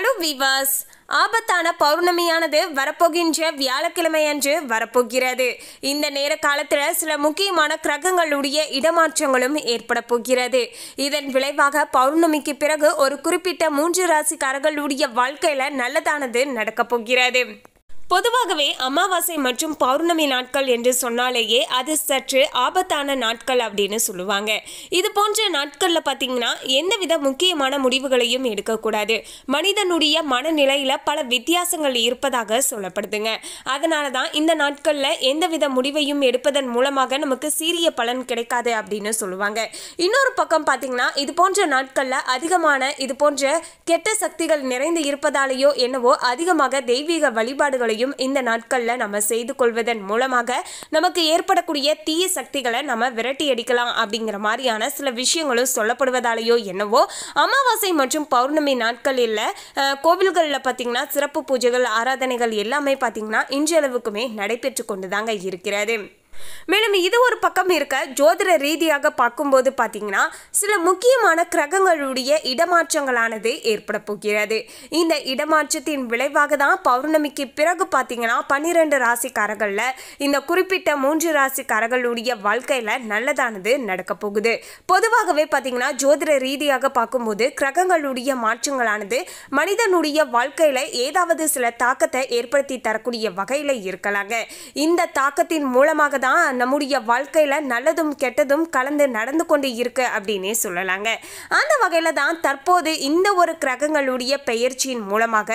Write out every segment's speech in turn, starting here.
hello விவாஸ் ஆபத்தான பௌர்ணமியானது வரப்போகின்ற வியாழக்கிழமை அன்று வரப்போகிறது இந்த நேர காலத்தில் சில முக்கியமான கிரகங்களுடைய இடமாற்றங்களும் ஏற்பட போகிறது இதன் விளைவாக பௌர்ணமிக்கு பிறகு ஒரு குறிப்பிட்ட மூன்று ராசிக்காரர்களுடைய வாழ்க்கையில் நல்லதானது நடக்கப் போகிறது பொதுவாகவே அமாவாசை மற்றும் பௌர்ணமி நாட்கள் என்று சொன்னாலேயே அது சற்று ஆபத்தான நாட்கள் அப்படின்னு சொல்லுவாங்க இது போன்ற நாட்களில் பார்த்தீங்கன்னா எந்தவித முக்கியமான முடிவுகளையும் எடுக்கக்கூடாது மனிதனுடைய மனநிலையில் பல வித்தியாசங்கள் இருப்பதாக சொல்லப்படுதுங்க அதனால தான் இந்த நாட்களில் எந்தவித முடிவையும் எடுப்பதன் மூலமாக நமக்கு சீரிய பலன் கிடைக்காது அப்படின்னு சொல்லுவாங்க இன்னொரு பக்கம் பார்த்தீங்கன்னா இது போன்ற நாட்களில் அதிகமான இது போன்ற கெட்ட சக்திகள் நிறைந்து இருப்பதாலேயோ என்னவோ அதிகமாக தெய்வீக வழிபாடுகளையும் விஷயங்களையும் இந்த நாட்களில் நம்ம செய்து கொள்வதன் மூலமாக நமக்கு ஏற்படக்கூடிய தீய சக்திகளை நம்ம விரட்டி அடிக்கலாம் அப்படிங்கிற மாதிரியான சில விஷயங்களும் சொல்லப்படுவதாலேயோ என்னவோ அமாவாசை மற்றும் பௌர்ணமி நாட்களில் கோவில்களில் பார்த்திங்கன்னா சிறப்பு பூஜைகள் ஆராதனைகள் எல்லாமே பார்த்திங்கன்னா இன்றளவுக்குமே நடைபெற்று கொண்டு தாங்க இருக்கிறது மேலும் இது ஒரு பக்கம் இருக்க ஜோதிட ரீதியாக பார்க்கும்போது பார்த்தீங்கன்னா சில முக்கியமான கிரகங்களுடைய இடமாற்றங்களானது ஏற்பட போகிறது இந்த இடமாற்றத்தின் விளைவாக தான் பௌர்ணமிக்கு பிறகு பார்த்தீங்கன்னா பன்னிரெண்டு ராசிக்காரர்களில் இந்த குறிப்பிட்ட மூன்று ராசிக்காரர்களுடைய வாழ்க்கையில் நல்லதானது நடக்க போகுது பொதுவாகவே பார்த்தீங்கன்னா ஜோதிட ரீதியாக பார்க்கும்போது கிரகங்களுடைய மாற்றங்களானது மனிதனுடைய வாழ்க்கையில் ஏதாவது சில தாக்கத்தை ஏற்படுத்தி தரக்கூடிய வகையில் இருக்கலாங்க இந்த தாக்கத்தின் மூலமாக தான் தான் நம்முடைய வாழ்க்கையில் நல்லதும் கெட்டதும் கலந்து நடந்து கொண்டு இருக்கு அப்படின்னே சொல்லலாங்க அந்த வகையில் தான் தற்போது இந்த ஒரு கிரகங்களுடைய பெயர்ச்சியின் மூலமாக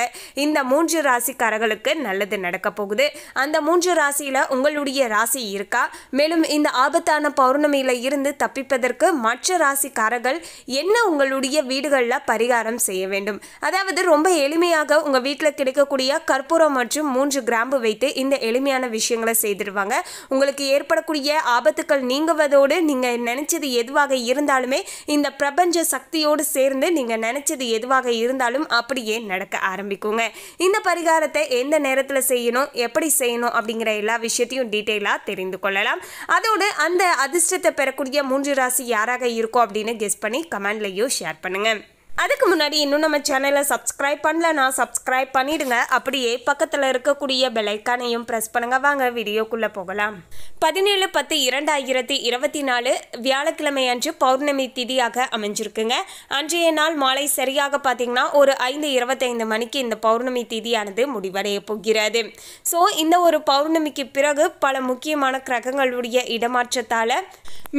இந்த மூன்று ராசிக்காரர்களுக்கு நல்லது நடக்க போகுது அந்த மூன்று ராசியில் உங்களுடைய ராசி இருக்கா மேலும் இந்த ஆபத்தான பௌர்ணமியில் இருந்து தப்பிப்பதற்கு மற்ற ராசிக்காரர்கள் என்ன உங்களுடைய வீடுகளில் பரிகாரம் செய்ய வேண்டும் அதாவது ரொம்ப எளிமையாக உங்கள் வீட்டில் கிடைக்கக்கூடிய கற்பூரம் மற்றும் மூன்று கிராம்பு வைத்து இந்த எளிமையான விஷயங்களை செய்திருவாங்க உங்களுக்கு உங்களுக்கு ஏற்படக்கூடிய ஆபத்துக்கள் நீங்குவதோடு நீங்கள் நினச்சது எதுவாக இருந்தாலுமே இந்த பிரபஞ்ச சக்தியோடு சேர்ந்து நீங்கள் நினச்சது எதுவாக இருந்தாலும் அப்படியே நடக்க ஆரம்பிக்குங்க இந்த பரிகாரத்தை எந்த நேரத்தில் செய்யணும் எப்படி செய்யணும் அப்படிங்கிற எல்லா விஷயத்தையும் டீட்டெயிலாக தெரிந்து கொள்ளலாம் அதோடு அந்த அதிர்ஷ்டத்தை பெறக்கூடிய மூன்று ராசி யாராக இருக்கும் அப்படின்னு கெஸ் பண்ணி கமெண்ட்லையும் ஷேர் பண்ணுங்கள் அதுக்கு முன்னாடி இன்னும் நம்ம சேனலை சப்ஸ்கிரைப் பண்ணலன்னா சப்ஸ்கிரைப் பண்ணிடுங்க அப்படியே பக்கத்தில் இருக்கக்கூடிய பெலைக்கானையும் ப்ரெஸ் பண்ணுங்க வாங்க வீடியோக்குள்ளே போகலாம் பதினேழு பத்து இரண்டாயிரத்தி இருபத்தி நாலு வியாழக்கிழமை அன்று பௌர்ணமி திதியாக அமைஞ்சிருக்குங்க அன்றைய நாள் மாலை சரியாக பார்த்தீங்கன்னா ஒரு ஐந்து இருபத்தைந்து மணிக்கு இந்த பௌர்ணமி திதியானது முடிவடைய போகிறது ஸோ இந்த ஒரு பௌர்ணமிக்கு பிறகு பல முக்கியமான கிரகங்களுடைய இடமாற்றத்தால்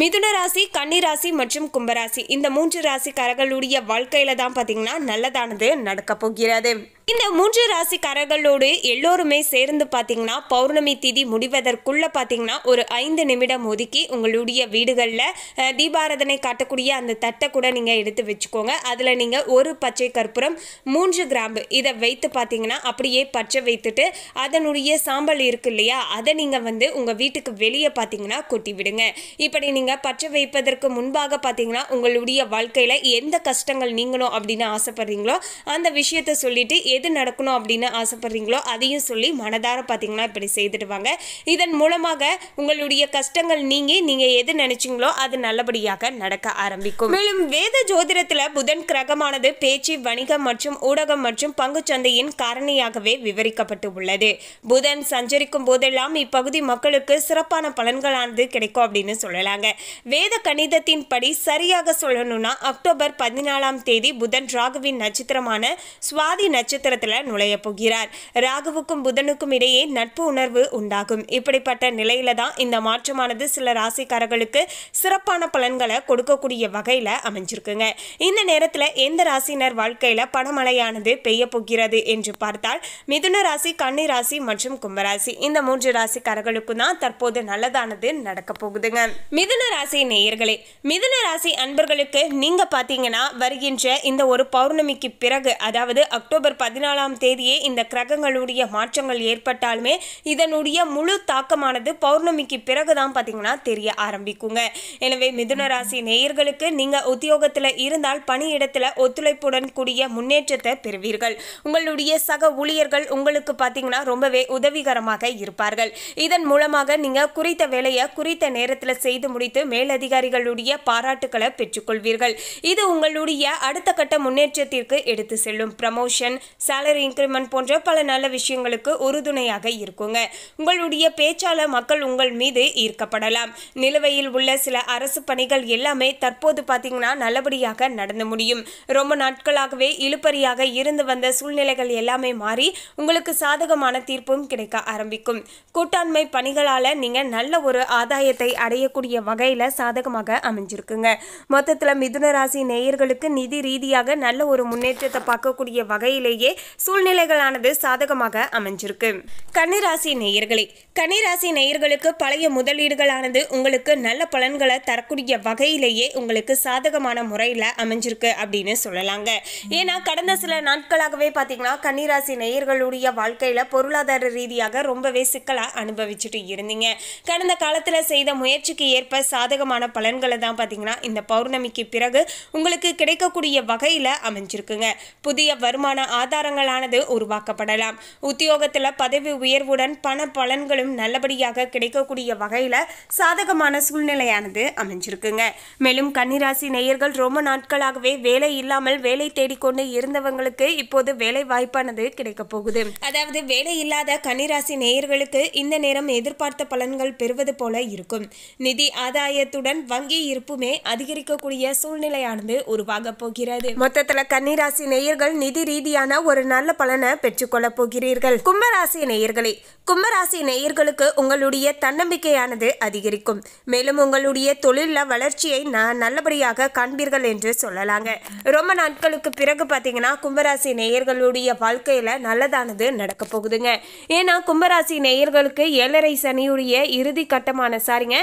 மிதுன ராசி கன்னிராசி மற்றும் கும்பராசி இந்த மூன்று ராசிக்காரர்களுடைய வாழ்க்கை தான் பார்த்தீங்கன்னா நல்லதானது நடக்கப் போகிறது இந்த மூன்று ராசிக்காரர்களோடு எல்லோருமே சேர்ந்து பார்த்தீங்கன்னா பௌர்ணமி திதி முடிவதற்குள்ள பார்த்தீங்கன்னா ஒரு ஐந்து நிமிடம் ஒதுக்கி உங்களுடைய வீடுகளில் தீபாரதனை காட்டக்கூடிய அந்த தட்டை கூட நீங்கள் எடுத்து வச்சுக்கோங்க அதில் நீங்கள் ஒரு பச்சை கற்பூரம் மூன்று கிராம்பு இதை வைத்து பார்த்தீங்கன்னா அப்படியே பச்சை வைத்துட்டு அதனுடைய சாம்பல் இருக்கு இல்லையா அதை நீங்கள் வந்து உங்கள் வீட்டுக்கு வெளியே பார்த்தீங்கன்னா கொட்டி விடுங்க இப்படி நீங்கள் பச்சை வைப்பதற்கு முன்பாக பார்த்தீங்கன்னா உங்களுடைய வாழ்க்கையில் எந்த கஷ்டங்கள் நீங்கணும் அப்படின்னு ஆசைப்படுறீங்களோ அந்த விஷயத்தை சொல்லிட்டு எது நடக்கணும் அப்படின்னு ஆசைப்படுறீங்களோ அதையும் சொல்லி மனதார பார்த்தீங்கன்னா இப்படி செய்துட்டு வாங்க இதன் மூலமாக உங்களுடைய கஷ்டங்கள் நீங்கி நீங்க எது நினைச்சீங்களோ அது நல்லபடியாக நடக்க ஆரம்பிக்கும் மேலும் வேத ஜோதிடத்தில் புதன் கிரகமானது பேச்சு வணிகம் மற்றும் ஊடகம் மற்றும் பங்குச்சந்தையின் காரணியாகவே விவரிக்கப்பட்டு உள்ளது புதன் சஞ்சரிக்கும் போதெல்லாம் இப்பகுதி மக்களுக்கு சிறப்பான பலன்களானது கிடைக்கும் அப்படின்னு சொல்லலாங்க வேத கணிதத்தின் படி சரியாக சொல்லணும்னா அக்டோபர் பதினாலாம் தேதி புதன் ராகுவின் நட்சத்திரமான சுவாதி நட்சத்திரம் நட்சத்திரத்தில் நுழைய போகிறார் ராகுவுக்கும் புதனுக்கும் இடையே நட்பு உணர்வு உண்டாகும் இப்படிப்பட்ட நிலையில தான் இந்த மாற்றமானது சில ராசிக்காரர்களுக்கு சிறப்பான பலன்களை கொடுக்கக்கூடிய வகையில் அமைஞ்சிருக்குங்க இந்த நேரத்தில் எந்த ராசினர் வாழ்க்கையில் பணமழையானது பெய்ய போகிறது என்று பார்த்தால் மிதுன ராசி கன்னி ராசி மற்றும் கும்பராசி இந்த மூன்று ராசிக்காரர்களுக்கும் தான் தற்போது நல்லதானது நடக்க போகுதுங்க மிதுன ராசி நேயர்களே மிதுன ராசி அன்பர்களுக்கு நீங்க பார்த்தீங்கன்னா வருகின்ற இந்த ஒரு பௌர்ணமிக்கு பிறகு அதாவது அக்டோபர் பதி பதினாலாம் தேதியே இந்த கிரகங்களுடைய மாற்றங்கள் ஏற்பட்டாலுமே இதனுடைய முழு தாக்கமானது பௌர்ணமிக்கு பிறகுதான் பார்த்தீங்கன்னா தெரிய ஆரம்பிக்குங்க எனவே மிதுன ராசி நேயர்களுக்கு நீங்கள் உத்தியோகத்தில் இருந்தால் பணியிடத்தில் ஒத்துழைப்புடன் கூடிய முன்னேற்றத்தை பெறுவீர்கள் உங்களுடைய சக ஊழியர்கள் உங்களுக்கு பார்த்தீங்கன்னா ரொம்பவே உதவிகரமாக இருப்பார்கள் இதன் மூலமாக நீங்கள் குறித்த வேலையை குறித்த நேரத்தில் செய்து முடித்து மேலதிகாரிகளுடைய பாராட்டுக்களை பெற்றுக்கொள்வீர்கள் இது உங்களுடைய அடுத்த கட்ட முன்னேற்றத்திற்கு எடுத்து செல்லும் ப்ரமோஷன் சேலரி இன்க்ரிமெண்ட் போன்ற பல நல்ல விஷயங்களுக்கு உறுதுணையாக இருக்குங்க உங்களுடைய பேச்சால மக்கள் உங்கள் மீது ஈர்க்கப்படலாம் நிலுவையில் உள்ள சில அரசு பணிகள் எல்லாமே தற்போது பார்த்தீங்கன்னா நல்லபடியாக நடந்து முடியும் ரொம்ப நாட்களாகவே இழுப்பறியாக இருந்து வந்த சூழ்நிலைகள் எல்லாமே மாறி உங்களுக்கு சாதகமான தீர்ப்பும் கிடைக்க ஆரம்பிக்கும் கூட்டாண்மை பணிகளால் நீங்கள் நல்ல ஒரு ஆதாயத்தை அடையக்கூடிய வகையில் சாதகமாக அமைஞ்சிருக்குங்க மொத்தத்தில் மிதுன ராசி நேயர்களுக்கு நிதி ரீதியாக நல்ல ஒரு முன்னேற்றத்தை பார்க்கக்கூடிய வகையிலேயே சூழ்நிலைகளானது சாதகமாக அமைஞ்சிருக்கு கன்னிராசி நேயர்களே கன்னிராசி நேயர்களுக்கு பழைய முதலீடுகளானது உங்களுக்கு நல்ல பலன்களை தரக்கூடிய வகையிலேயே உங்களுக்கு சாதகமான முறையில் அமைஞ்சிருக்கு அப்படின்னு சொல்லலாங்க ஏன்னா கடந்த சில நாட்களாகவே பார்த்தீங்கன்னா கன்னிராசி நேயர்களுடைய வாழ்க்கையில் பொருளாதார ரீதியாக ரொம்பவே சிக்கலாக அனுபவிச்சுட்டு இருந்தீங்க கடந்த காலத்தில் செய்த முயற்சிக்கு ஏற்ப சாதகமான பலன்களை தான் பார்த்தீங்கன்னா இந்த பௌர்ணமிக்கு பிறகு உங்களுக்கு கிடைக்கக்கூடிய வகையில் அமைஞ்சிருக்குங்க புதிய வருமான ஆதார பரிகாரங்களானது உருவாக்கப்படலாம் உத்தியோகத்தில் பதவி உயர்வுடன் பண பலன்களும் நல்லபடியாக கிடைக்கக்கூடிய வகையில் சாதகமான சூழ்நிலையானது அமைஞ்சிருக்குங்க மேலும் கன்னிராசி நேயர்கள் ரொம்ப நாட்களாகவே வேலை இல்லாமல் வேலை தேடிக்கொண்டு இருந்தவங்களுக்கு இப்போது வேலை வாய்ப்பானது கிடைக்க போகுது அதாவது வேலை இல்லாத கன்னிராசி நேயர்களுக்கு இந்த நேரம் எதிர்பார்த்த பலன்கள் பெறுவது போல இருக்கும் நிதி ஆதாயத்துடன் வங்கி இருப்புமே அதிகரிக்கக்கூடிய சூழ்நிலையானது உருவாக போகிறது மொத்தத்தில் கன்னிராசி நேயர்கள் நிதி ரீதியான ஒரு நல்ல பலனை பெற்றுக்கொள்ளப் போகிறீர்கள் கும்பராசி நேயர்களே கும்பராசி நேயர்களுக்கு உங்களுடைய தன்னம்பிக்கையானது அதிகரிக்கும் மேலும் உங்களுடைய தொழிலில் வளர்ச்சியை நான் நல்லபடியாக காண்பீர்கள் என்று சொல்லலாங்க ரொம்ப நாட்களுக்கு பிறகு பார்த்தீங்கன்னா கும்பராசி நேயர்களுடைய வாழ்க்கையில் நல்லதானது நடக்க போகுதுங்க ஏன்னா கும்பராசி நேயர்களுக்கு ஏழரை சனியுடைய இறுதி கட்டமான சாரிங்க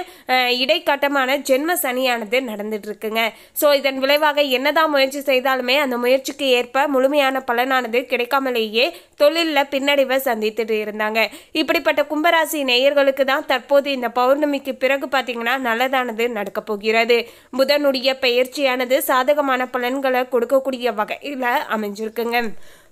இடைக்கட்டமான ஜென்ம சனியானது நடந்துட்டு இருக்குங்க ஸோ இதன் விளைவாக என்னதான் முயற்சி செய்தாலுமே அந்த முயற்சிக்கு ஏற்ப முழுமையான பலனானது வந்து கிடைக்காமலேயே தொழிலில் பின்னடைவை சந்தித்துட்டு இருந்தாங்க இப்படிப்பட்ட கும்பராசி நேயர்களுக்கு தான் தற்போது இந்த பௌர்ணமிக்கு பிறகு பார்த்தீங்கன்னா நல்லதானது நடக்க போகிறது புதனுடைய பயிற்சியானது சாதகமான பலன்களை கொடுக்கக்கூடிய வகையில் அமைஞ்சிருக்குங்க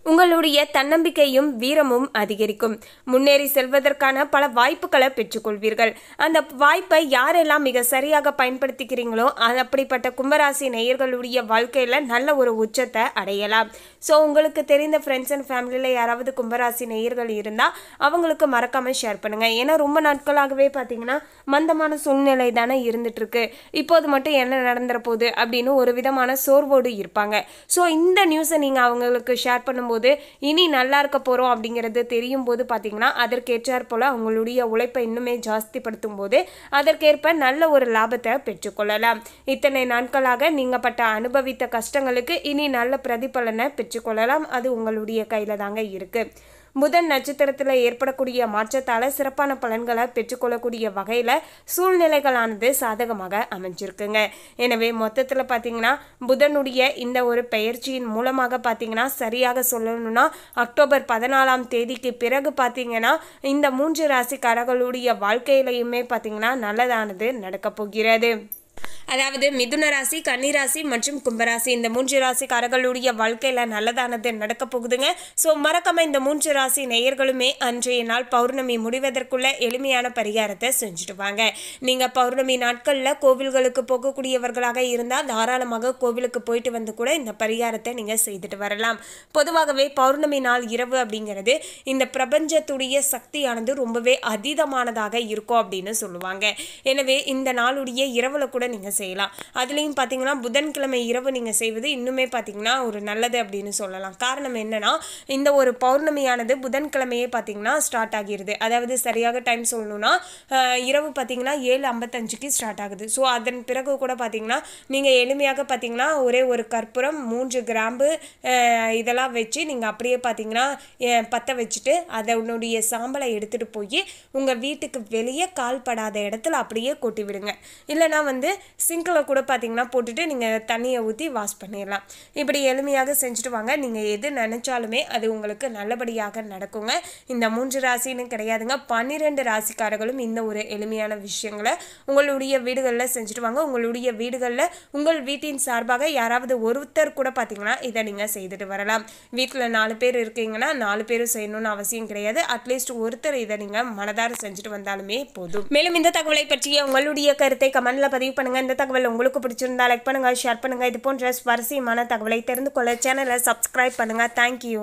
உங்களுடைய தன்னம்பிக்கையும் வீரமும் அதிகரிக்கும் முன்னேறி செல்வதற்கான பல வாய்ப்புகளை பெற்றுக்கொள்வீர்கள் அந்த வாய்ப்பை யாரெல்லாம் மிக சரியாக பயன்படுத்திக்கிறீங்களோ அது அப்படிப்பட்ட கும்பராசி நேயர்களுடைய வாழ்க்கையில் நல்ல ஒரு உச்சத்தை அடையலாம் ஸோ உங்களுக்கு தெரிந்த ஃப்ரெண்ட்ஸ் அண்ட் ஃபேமிலியில் யாராவது கும்பராசி நேயர்கள் இருந்தால் அவங்களுக்கு மறக்காமல் ஷேர் பண்ணுங்கள் ஏன்னா ரொம்ப நாட்களாகவே பார்த்தீங்கன்னா மந்தமான சூழ்நிலை தானே இருக்கு இப்போது மட்டும் என்ன நடந்துற போகுது அப்படின்னு ஒரு விதமான சோர்வோடு இருப்பாங்க ஸோ இந்த நியூஸை நீங்கள் அவங்களுக்கு ஷேர் பண்ணும் போது இனி நல்லா இருக்க போகிறோம் அப்படிங்கிறது தெரியும் போது பார்த்திங்கன்னா அதற்கேற்றார் போல் அவங்களுடைய உழைப்பை இன்னுமே ஜாஸ்திப்படுத்தும் போது அதற்கேற்ப நல்ல ஒரு லாபத்தை பெற்றுக்கொள்ளலாம் இத்தனை நாட்களாக நீங்கள் பட்ட அனுபவித்த கஷ்டங்களுக்கு இனி நல்ல பிரதிபலனை பெற்றுக்கொள்ளலாம் அது உங்களுடைய கையில் தாங்க இருக்குது புதன் நட்சத்திரத்தில் ஏற்படக்கூடிய மாற்றத்தால் சிறப்பான பலன்களை பெற்றுக்கொள்ளக்கூடிய வகையில் சூழ்நிலைகளானது சாதகமாக அமைஞ்சிருக்குங்க எனவே மொத்தத்தில் பார்த்தீங்கன்னா புதனுடைய இந்த ஒரு பெயர்ச்சியின் மூலமாக பார்த்தீங்கன்னா சரியாக சொல்லணும்னா அக்டோபர் பதினாலாம் தேதிக்கு பிறகு பார்த்தீங்கன்னா இந்த மூன்று ராசிக்காரர்களுடைய வாழ்க்கையிலையுமே பார்த்தீங்கன்னா நல்லதானது நடக்கப் போகிறது அதாவது மிதுன ராசி கன்னிராசி மற்றும் கும்பராசி இந்த மூன்று ராசிக்காரர்களுடைய வாழ்க்கையில் நல்லதானது நடக்க போகுதுங்க ஸோ மறக்காம இந்த மூன்று ராசி நேயர்களுமே அன்றைய நாள் பௌர்ணமி முடிவதற்குள்ள எளிமையான பரிகாரத்தை செஞ்சுடுவாங்க நீங்கள் பௌர்ணமி நாட்களில் கோவில்களுக்கு போகக்கூடியவர்களாக இருந்தால் தாராளமாக கோவிலுக்கு போயிட்டு வந்து கூட இந்த பரிகாரத்தை நீங்கள் செய்துட்டு வரலாம் பொதுவாகவே பௌர்ணமி நாள் இரவு அப்படிங்கிறது இந்த பிரபஞ்சத்துடைய சக்தியானது ரொம்பவே அதீதமானதாக இருக்கும் அப்படின்னு சொல்லுவாங்க எனவே இந்த நாளுடைய இரவுல கூட நீங்கள் செய்யலாம் அதுலேயும் பார்த்தீங்கன்னா புதன்கிழமை இரவு நீங்கள் செய்வது இன்னுமே பார்த்தீங்கன்னா ஒரு நல்லது அப்படின்னு சொல்லலாம் காரணம் என்னென்னா இந்த ஒரு பௌர்ணமியானது புதன்கிழமையே பார்த்தீங்கன்னா ஸ்டார்ட் ஆகிடுது அதாவது சரியாக டைம் சொல்லணும்னா இரவு பார்த்தீங்கன்னா ஏழு ஐம்பத்தஞ்சுக்கு ஸ்டார்ட் ஆகுது ஸோ அதன் பிறகு கூட பார்த்தீங்கன்னா நீங்கள் எளிமையாக பார்த்தீங்கன்னா ஒரே ஒரு கற்பூரம் மூன்று கிராம்பு இதெல்லாம் வச்சு நீங்கள் அப்படியே பார்த்தீங்கன்னா பற்ற வச்சுட்டு அதை உன்னுடைய சாம்பலை எடுத்துகிட்டு போய் உங்கள் வீட்டுக்கு வெளியே கால்படாத இடத்துல அப்படியே கொட்டி விடுங்க இல்லைனா வந்து சிங்கில் கூட பார்த்தீங்கன்னா போட்டுட்டு நீங்கள் தண்ணியை ஊற்றி வாஷ் பண்ணிடலாம் இப்படி எளிமையாக செஞ்சுட்டு வாங்க நீங்கள் எது நினச்சாலுமே அது உங்களுக்கு நல்லபடியாக நடக்குங்க இந்த மூன்று ராசின்னு கிடையாதுங்க பன்னிரெண்டு ராசிக்காரர்களும் இந்த ஒரு எளிமையான விஷயங்களை உங்களுடைய வீடுகளில் செஞ்சுட்டு வாங்க உங்களுடைய வீடுகளில் உங்கள் வீட்டின் சார்பாக யாராவது ஒருத்தர் கூட பார்த்தீங்கன்னா இதை நீங்கள் செய்துட்டு வரலாம் வீட்டில் நாலு பேர் இருக்கீங்கன்னா நாலு பேரும் செய்யணும்னு அவசியம் கிடையாது அட்லீஸ்ட் ஒருத்தர் இதை நீங்கள் மனதார செஞ்சுட்டு வந்தாலுமே போதும் மேலும் இந்த தகவலை பற்றிய உங்களுடைய கருத்தை கமெண்ட்ல பதிவு பண்ணுங்க இந்த தகவல் உங்களுக்கு பிடிச்சிருந்தா லைக் பண்ணுங்கள் ஷேர் பண்ணுங்கள் இது போன்ற சுவாரஸ்யமான தகவலை தெரிந்து கொள்ள சேனலை சப்ஸ்கிரைப் பண்ணுங்கள் தேங்க்யூ